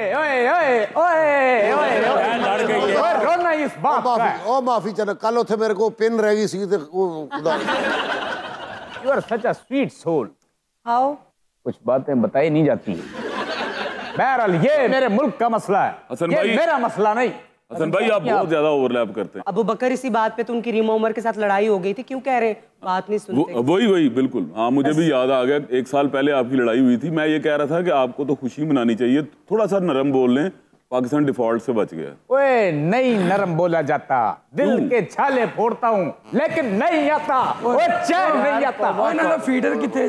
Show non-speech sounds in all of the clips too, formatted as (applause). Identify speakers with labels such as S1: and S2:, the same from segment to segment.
S1: माफी कल मेरे को पिन रह गई you are such sweet soul how कुछ बातें बताई नहीं जाती बहरहाल ये मेरे मुल्क का मसला है ये मेरा मसला
S2: नहीं हसन भाई आप बहुत ज्यादा ओवरलैप करते हैं अबू
S3: बकर इसी बात पे तो उनकी रीमा उमर के साथ लड़ाई हो गई थी क्यों कह रहे बात नहीं सुनते
S2: वही वही बिल्कुल हाँ मुझे भी याद आ गया एक साल पहले आपकी लड़ाई हुई थी मैं ये कह रहा था कि आपको तो खुशी मनानी चाहिए थोड़ा सा नरम बोल लें पाकिस्तान डिफॉल्ट से बच गया
S1: ओए नहीं नरम बोला जाता दिल हम्म। के छाले फोड़ता हूँ लेकिन नहीं आता वो चैन नहीं आता फीडर कितने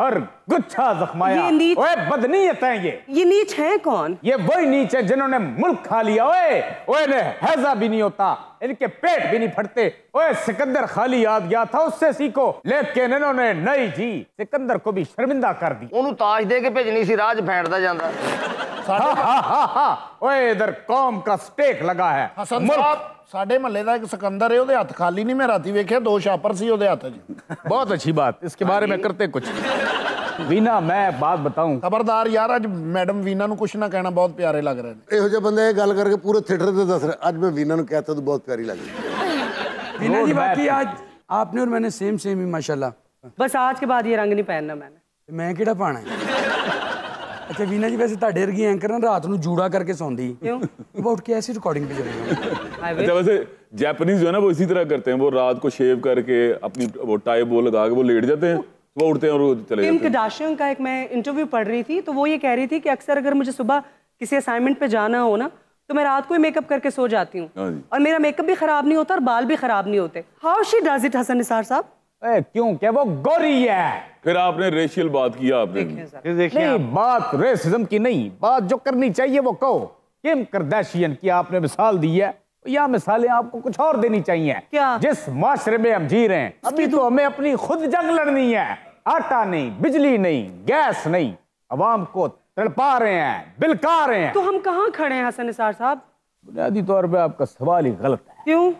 S1: और गुच्छा जख्माया ये ओए बदनीयत है ये ये नीच है कौन ये वही नीच है जिन्होंने मुल्क खा लिया ओए ओए ने हैजा भी नहीं होता इनके पेट भी नहीं फटते ओए सिकंदर खाली याद गया था उससे सीखो लेकिन इन्होंने नहीं जी सिकंदर को भी शर्मिंदा कर दी उन्होंने ताज दे के भेजनी सी राज फेंटदा ਜਾਂਦਾ हाँ हाँ हाँ हाँ ओए इधर कौम का स्टेक लगा है मुल्क साढ़े महल का एक सिकंदर है हाथ खाली नहीं मैं रात वेखे दो छापर से हाथ जी बहुत अच्छी बात इसके बारे में हाँ करते कुछ वीना मैं बात बताऊं खबरदार यार आज मैडम वीना कुछ ना कहना बहुत प्यारे लग रहे हैं यहोजे बंद गल करके पूरे थिएटर से दस रहे अज मैं वीना कहता तो बहुत प्यारी लग
S3: वीना जी बाकी आज
S1: आपने और मैंने सेम सेम ही माशाल्लाह
S3: बस आज के बाद ये रंग नहीं पहनना मैंने मैं पाना है ਅੱਛਾ ਵੀਨਾ ਜੀ ਵੈਸੇ ਤੁਹਾਡੇ ਵਰਗੀ ਐਂਕਰ ਨਾ ਰਾਤ ਨੂੰ ਜੂੜਾ ਕਰਕੇ ਸੌਂਦੀ ਕਿਉਂ ਉਹ ਕੇ ਐਸੀ ਰਿਕਾਰਡਿੰਗ पे चले (laughs)
S2: अच्छा वैसे जापानीज जो है ना वो इसी तरह करते हैं वो रात को शेव करके अपनी वो टाई वो लगा के वो लेट जाते हैं वो उठते हैं और चले किम
S3: कडाशियन का एक मैं इंटरव्यू पढ़ रही थी तो वो ये कह रही थी कि अक्सर अगर मुझे सुबह किसी असाइनमेंट पे जाना हो ना तो मैं रात को ही मेकअप करके सो जाती हूँ हाँ और मेरा मेकअप भी खराब नहीं होता और बाल भी खराब नहीं होते how she does it Hasan
S2: Nisar
S1: साहब क्यों क्या वो गोरी है
S2: फिर आपने रेशियल बात किया आपने देखिए नहीं बात रेसिज्म की नहीं
S1: बात जो करनी चाहिए वो कहो किम करदैशियन की आपने मिसाल दी है या मिसालें आपको कुछ और देनी चाहिए क्या जिस माशरे में हम जी रहे हैं अभी तो, तो हमें अपनी खुद जंग लड़नी है आटा नहीं बिजली नहीं गैस नहीं आवाम को तड़पा रहे हैं बिलका रहे हैं तो
S3: हम कहाँ खड़े हैं हसन निसार साहब
S1: बुनियादी तौर पर आपका सवाल ही गलत है क्यों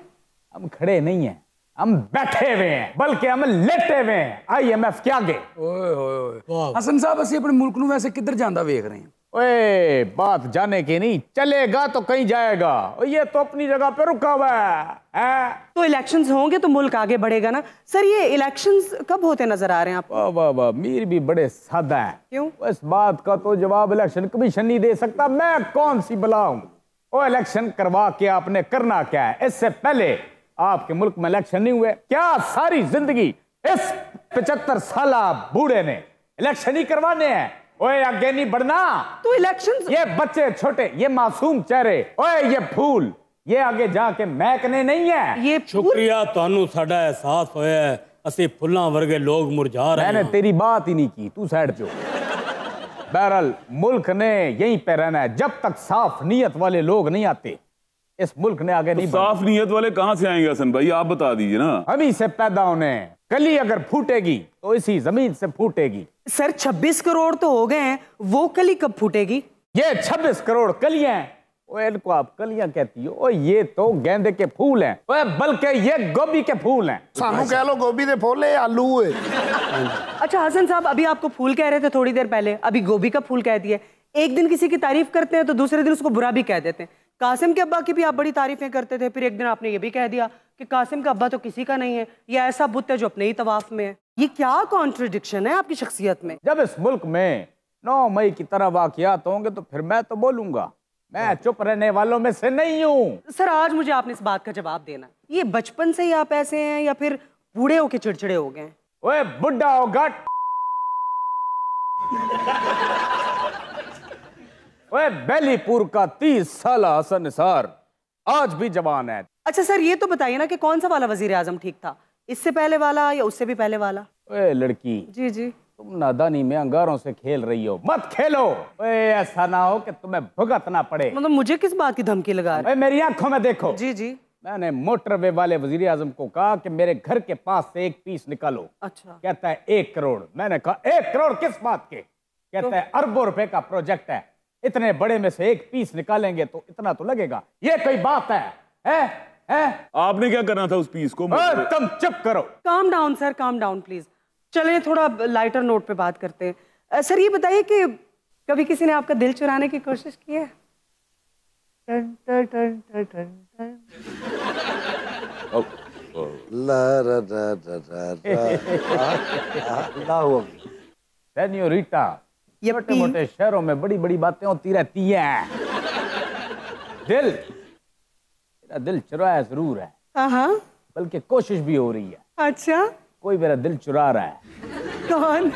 S1: हम खड़े नहीं है हम बैठे हुए हैं बल्कि हम लेटे हुए हैं आईएमएफ के आगे ओए ओए हसन साहब असि अपने मुल्क ਨੂੰ ਵੈਸੇ ਕਿੱਧਰ ਜਾਂਦਾ ਵੇਖ ਰਹੇ ਹਾਂ ओए बात जाने की नहीं चलेगा तो कहीं जाएगा और ये तो अपनी जगह पे रुका हुआ है तो इलेक्शंस होंगे तो मुल्क आगे बढ़ेगा ना
S3: सर ये इलेक्शंस कब होते नजर आ रहे हैं आप वाह वाह वाह मीर भी
S1: बड़े सादा है क्यों इस बात का तो जवाब इलेक्शन कमीशन नहीं दे सकता मैं कौन सी बला हूँ इलेक्शन करवा के आपने करना क्या है इससे पहले आपके मुल्क में इलेक्शन नहीं हुए क्या सारी जिंदगी इस पचहत्तर साल बूढ़े ने इलेक्शन ही करवाने हैं ओए आगे नहीं बढ़ना तू तो इलेक्शन ये बच्चे छोटे ये मासूम चेहरे ओए ये फूल ये आगे जाके महकने नहीं है ये शुक्रिया ਤੁਹਾਨੂੰ एहसास हो ਹੋਇਆ ਅਸੀਂ ਫੁੱਲਾਂ ਵਰਗੇ ਲੋਕ ਮੁਰਝਾ मैंने तेरी बात ही नहीं की तू साइड पे बहरल मुल्क ने यहीं पे रहना है जब तक साफ नीयत वाले लोग नहीं आते इस मुल्क ने आगे तो नहीं साफ नीयत
S2: वाले कहाँ से आएंगे हसन भाई आप बता दीजिए ना
S1: अभी से पैदा होने कली अगर फूटेगी तो इसी जमीन से फूटेगी सर छब्बीस करोड़ तो हो गए हैं वो कली कब फूटेगी ये छब्बीस करोड़ कलिया हैं इनको आप कलिया कहती हो ये तो गेंदे के फूल हैं बल्कि ये गोभी के फूल हैं सानू कह लो गोभी के फूल है आलू है
S3: अच्छा हसन साहब अभी आपको फूल कह रहे थे थोड़ी देर पहले अभी गोभी का फूल कह दिया एक दिन किसी की तारीफ करते हैं तो दूसरे दिन उसको बुरा भी कह देते हैं कासिम के अब्बा की भी आप बड़ी तारीफें करते थे फिर एक दिन आपने ये भी कह दिया कि कासिम का अब्बा तो किसी का नहीं है या ऐसा बुत है जो अपने ही तवाफ में है
S1: ये क्या कॉन्ट्रडिक्शन है आपकी शख्सियत में जब इस मुल्क में नौ मई की तरह वाकियात होंगे तो फिर मैं तो बोलूंगा मैं हाँ। चुप रहने वालों में से नहीं हूँ
S3: सर आज मुझे आपने इस बात का जवाब देना
S1: ये बचपन से ही आप ऐसे हैं या फिर बूढ़े होके चिड़चिड़े हो गए बुढ़ा होगा वह बेलीपुर का तीस साल हसन सर आज भी जवान है
S3: अच्छा सर ये तो बताइए ना कि कौन सा वाला वजीर आजम ठीक था इससे पहले वाला या उससे भी पहले वाला
S1: ए लड़की जी जी तुम नादानी में अंगारों से खेल रही हो मत खेलो ऐसा ना हो कि तुम्हें भुगतना पड़े मतलब मुझे किस बात की धमकी लगा रहे मेरी आंखों में देखो जी जी मैंने मोटरवे वाले वजीर आजम को कहा कि मेरे घर के पास से एक पीस निकालो अच्छा कहता है एक करोड़ मैंने कहा एक करोड़ किस बात के तो कहता है अरबों रुपए का प्रोजेक्ट है इतने बड़े में से एक पीस निकालेंगे तो इतना तो लगेगा ये कोई बात है, है? है?
S2: आपने क्या करना था उस पीस को तुम चुप करो
S3: calm down sir calm down please चलें थोड़ा लाइटर नोट पे बात करते हैं सर ये बताइए कि कभी किसी ने आपका दिल चुराने की कोशिश की है टन टन टन टन टन
S1: टन ला ये छोटे मोटे शहरों में बड़ी बड़ी बातें होती रहती है दिल मेरा दिल चुराया जरूर है हाँ, हाँ। बल्कि कोशिश भी हो रही है अच्छा कोई मेरा दिल चुरा रहा है कौन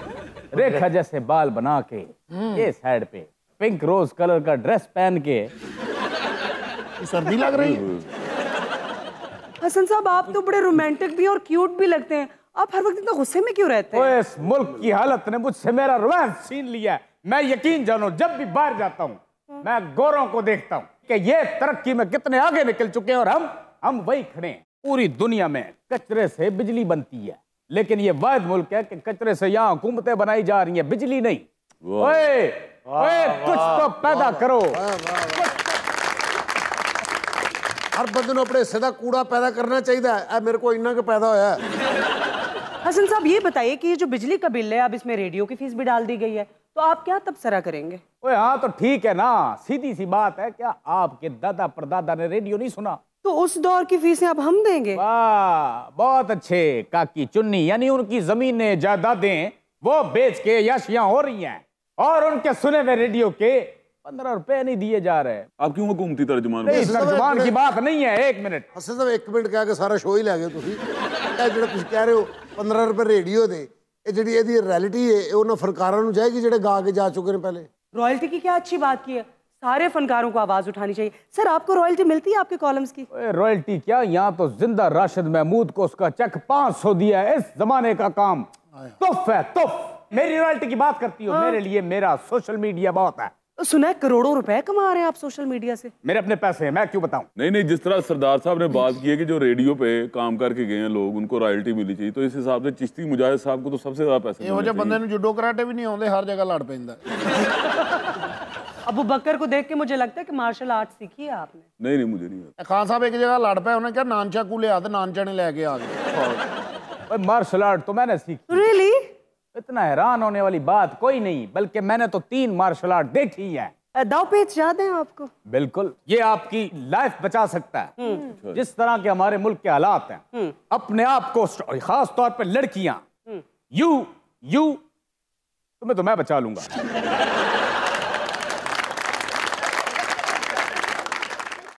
S1: रेखा जैसे बाल बना के हम्म। ये साइड पे पिंक रोज कलर का ड्रेस पहन के सर्दी लग रही है
S3: हसन साहब आप तो बड़े रोमांटिक भी और क्यूट भी लगते
S1: हैं आप हर वक्त इतना गुस्से में क्यों रहते हैं? इस मुल्क की हालत ने मुझसे मेरा रोमांस छीन लिया मैं यकीन जानो जब भी बाहर जाता हूँ मैं गोरों को देखता हूँ कि ये तरक्की में कितने आगे निकल चुके हैं और हम हम वही खड़े हैं पूरी दुनिया में कचरे से बिजली बनती है लेकिन ये वायद मुल्क है कि कचरे से यहाँ हुकूमतें बनाई जा रही है बिजली नहीं ओए, ओए, कुछ तो पैदा करो हर बंद अपने सीधा कूड़ा पैदा करना चाहिए मेरे को इन्ना ਇਹ पैदा होया
S3: हसन साहब ये बताइए कि ये जो बिजली का बिल है अब इसमें रेडियो की फीस भी डाल दी गई है तो आप क्या तबसरा करेंगे
S1: ओए हाँ तो ठीक है ना सीधी सी बात है क्या आपके दादा परदादा ने रेडियो नहीं सुना तो उस दौर की फीसें अब हम देंगे वाह बहुत अच्छे काकी चुन्नी यानी उनकी जमीने जायदादें वो बेच के यशिया हो रही हैं और उनके सुने हुए रेडियो के पंद्रह रुपए नहीं दिए जा रहे
S2: आप क्यों घूमती तर्जुमान तर्जुमान की
S1: बात नहीं है एक मिनट हसन साहब एक मिनट कह के सारा शो ही ले गए ਮੁੰਡਾ ਜਿਹੜਾ ਤੁਸੀਂ ਕਹਿ ਰਹੇ ਹੋ 15 ਰੁਪਏ ਰੇਡੀਓ ਦੇ ਇਹ ਜਿਹੜੀ ਇਹਦੀ ਰਿਐਲਿਟੀ ਹੈ ਇਹ ਉਹਨਾਂ ਫਨਕਾਰਾਂ ਨੂੰ ਜਾਏਗੀ ਜਿਹੜੇ ਗਾ ਕੇ ਜਾ ਚੁੱਕੇ ਨੇ ਪਹਿਲੇ
S3: रॉयल्टी की क्या अच्छी बात की है सारे फनकारों को आवाज उठानी चाहिए सर आपको रॉयल्टी मिलती है आपके कॉलम्स की
S1: रॉयल्टी क्या यहाँ तो जिंदा राशिद महमूद को उसका चेक पांच सौ दिया है इस जमाने का काम तुफ है तुफ मेरी रॉयल्टी की बात करती हो हाँ। मेरे लिए मेरा सोशल मीडिया बहुत है
S3: तो सुना है करोड़ों रुपए कमा रहे हैं आप सोशल मीडिया से
S1: मेरे अपने पैसे हैं
S2: मैं क्यों बताऊं नहीं नहीं जिस तरह सरदार साहब ने बात की है कि जो रेडियो पे काम करके गए हैं लोग उनको रॉयल्टी मिली चाहिए तो इस हिसाब से चिश्ती मुजाहिद साहब को तो सबसे ज्यादा पैसे हो जाए बंदे ने
S1: जुडो कराटे भी नहीं आते हर जगह लड़ पा
S3: अबू बकर को देख के मुझे लगता है कि मार्शल आर्ट सीखी है आपने
S2: नहीं नहीं मुझे नहीं आता
S1: खान साहब एक जगह लड़ पाए उन्होंने कहा नानचा को ले आते नानचा ने लेके आ गए मार्शल आर्ट तो मैंने सीखी रियली इतना हैरान होने वाली बात कोई नहीं बल्कि मैंने तो तीन मार्शल आर्ट देखी है दाव पेच याद है आपको बिल्कुल ये आपकी लाइफ बचा सकता है हम्म। अच्छा। जिस तरह के हमारे मुल्क के हालात हैं हम्म। अपने आप को खास तौर पर लड़कियां यू हम्म। यू तुम्हें तो मैं बचा लूंगा